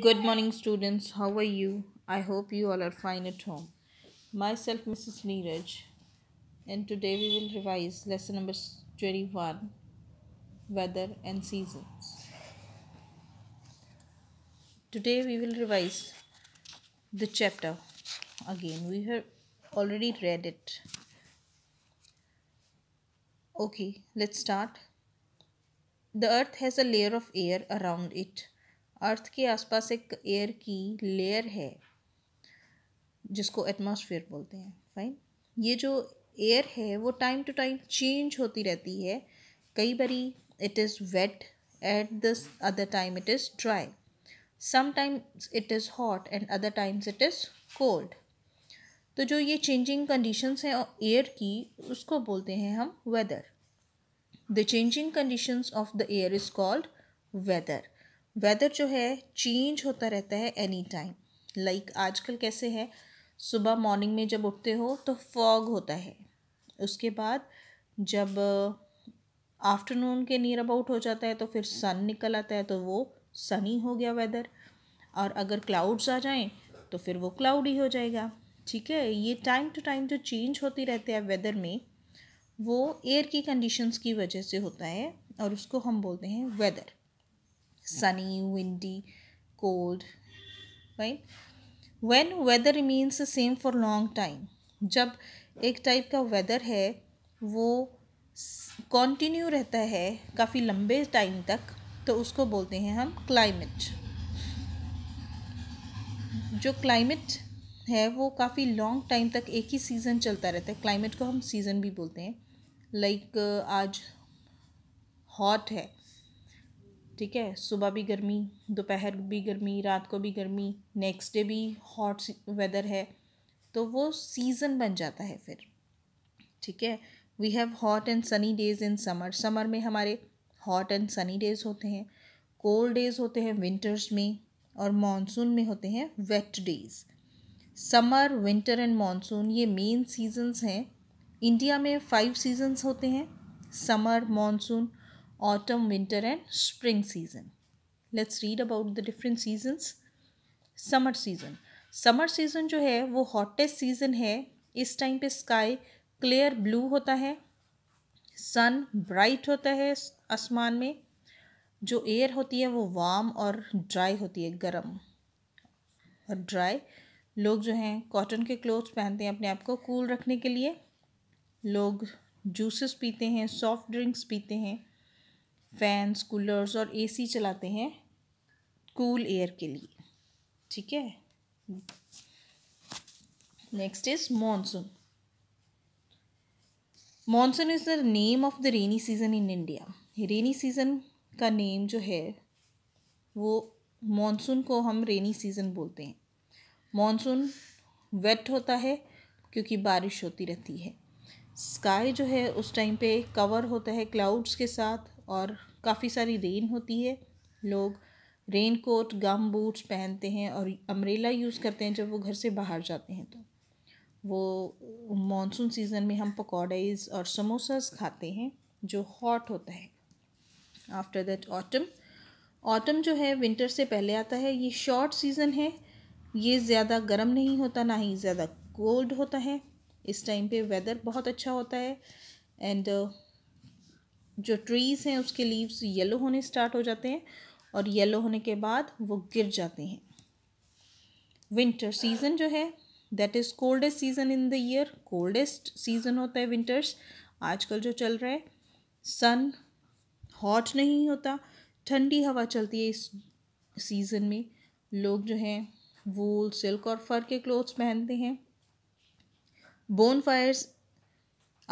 Good morning, students. How are you? I hope you all are fine at home. Myself, Mrs. Neeraj, and today we will revise lesson number 21 Weather and Seasons. Today we will revise the chapter again. We have already read it. Okay, let's start. The earth has a layer of air around it अर्थ के आसपास एक air की layer है जिसको atmosphere बोलते हैं fine ये जो एयर है वो टाइम टू टाइम चेंज होती रहती है कई बारी it is wet at this other time it is dry sometimes it is hot and other times it is cold तो जो ये चेंजिंग कंडीशंस हैं एयर की उसको बोलते हैं हम weather the changing conditions of the air is called weather weather जो है चेंज होता रहता है एनी टाइम लाइक आजकल कैसे है सुबह मॉर्निंग में जब उठते हो तो फॉग होता है उसके बाद जब आफ्टरनून uh, के नियर अबाउट हो जाता है तो फिर सन निकल आता है तो वो सनी हो गया वेदर और अगर क्लाउड्स आ जाएं तो फिर वो क्लाउडी हो जाएगा ठीक है ये टाइम टू टाइम जो चेंज होती रहती है वेदर में वो एयर की कंडीशंस की वजह से होता है और उसको हम बोलते हैं weather sunny, windy, cold, right? When weather remains the same for long time, जब एक type का weather है वो continue रहता है काफ़ी लंबे time तक तो उसको बोलते हैं हम climate जो क्लाइमेट है वो काफ़ी लॉन्ग टाइम तक एक ही सीज़न चलता रहता है क्लाइमेट को हम सीज़न भी बोलते हैं लाइक like, आज हॉट है ठीक है सुबह भी गर्मी दोपहर भी गर्मी रात को भी गर्मी नेक्स्ट डे भी हॉट वेदर है तो वो सीज़न बन जाता है फिर ठीक है we have hot and sunny days in summer summer में हमारे हॉट एंड सनी डेज़ होते हैं कोल्ड डेज़ होते हैं विंटर्स में और मानसून में होते हैं wet days summer winter and monsoon ये मेन सीजन्स हैं इंडिया में फाइव सीजन्स होते हैं summer monsoon autumn, winter and spring season. Let's read about the different seasons. Summer season. Summer season जो है वो hottest season है इस time पे sky clear blue होता है sun bright होता है आसमान में जो air होती है वो warm और dry होती है गर्म और dry लोग जो हैं कॉटन के क्लोथ्स पहनते हैं अपने आप को कूल रखने के लिए लोग जूसेस पीते हैं सॉफ्ट ड्रिंक्स पीते हैं फैंस कूलर्स और एसी चलाते हैं कूल एयर के लिए ठीक है next is monsoon monsoon is the name of the rainy season in India rainy season का नेम जो है वो मॉनसून को हम रेनी सीज़न बोलते हैं मॉनसून वेट होता है क्योंकि बारिश होती रहती है स्काई जो है उस टाइम पे कवर होता है क्लाउड्स के साथ और काफ़ी सारी रेन होती है लोग रेन कोट गम बूट्स पहनते हैं और अम्ब्रेला यूज़ करते हैं जब वो घर से बाहर जाते हैं तो वो मॉनसून सीज़न में हम पकौड़ेज और समोसास खाते हैं जो हॉट होता है आफ्टर दैट ऑटम ऑटम जो है विंटर से पहले आता है ये शॉर्ट सीज़न है ये ज़्यादा गर्म नहीं होता ना ही ज़्यादा कोल्ड होता है इस टाइम पे वेदर बहुत अच्छा होता है एंड जो ट्रीज़ हैं उसके लीव्स येलो होने स्टार्ट हो जाते हैं और येलो होने के बाद वो गिर जाते हैं विंटर सीज़न जो है that is coldest season in the year coldest season होता है विंटर्स आजकल जो चल रहा है सन हॉट नहीं होता ठंडी हवा चलती है इस सीज़न में लोग जो हैं वूल सिल्क और फर के क्लोथ्स पहनते हैं bonfires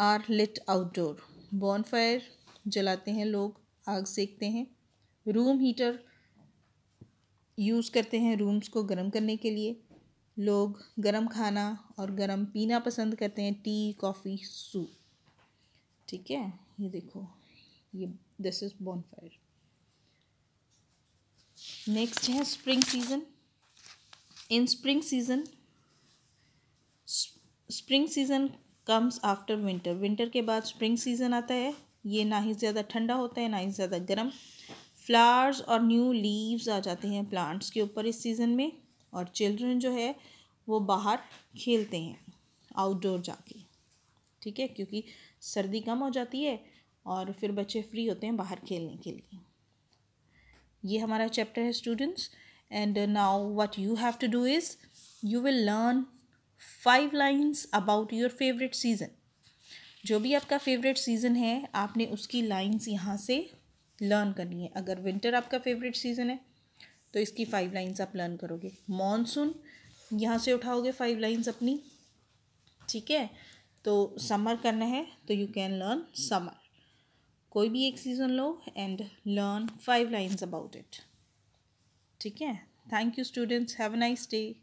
are lit outdoor bonfire जलाते हैं लोग आग सेकते हैं रूम हीटर यूज़ करते हैं रूम्स को गर्म करने के लिए लोग गर्म खाना और गर्म पीना पसंद करते हैं टी कॉफ़ी सूप ठीक है ये देखो ये दिस इज़ बॉनफायर नेक्स्ट है spring season in spring season spring season comes after winter winter के बाद स्प्रिंग सीज़न आता है ये ना ही ज़्यादा ठंडा होता है ना ही ज़्यादा गर्म फ्लावर्स और न्यू लीव्स आ जाते हैं प्लांट्स के ऊपर इस सीज़न में और चिल्ड्रन जो है वो बाहर खेलते हैं आउटडोर जाके ठीक है क्योंकि सर्दी कम हो जाती है और फिर बच्चे फ्री होते हैं बाहर खेलने के लिए ये हमारा चैप्टर है students and now what you have to do is you will learn five lines about your favourite season जो भी आपका फेवरेट सीज़न है आपने उसकी लाइंस यहाँ से लर्न करनी है अगर विंटर आपका फेवरेट सीज़न है तो इसकी फाइव लाइंस आप लर्न करोगे मॉनसून यहाँ से उठाओगे फाइव लाइंस अपनी ठीक है तो समर करना है तो यू कैन लर्न समर कोई भी एक सीज़न लो and learn five lines about it ठीक है thank you students have a nice day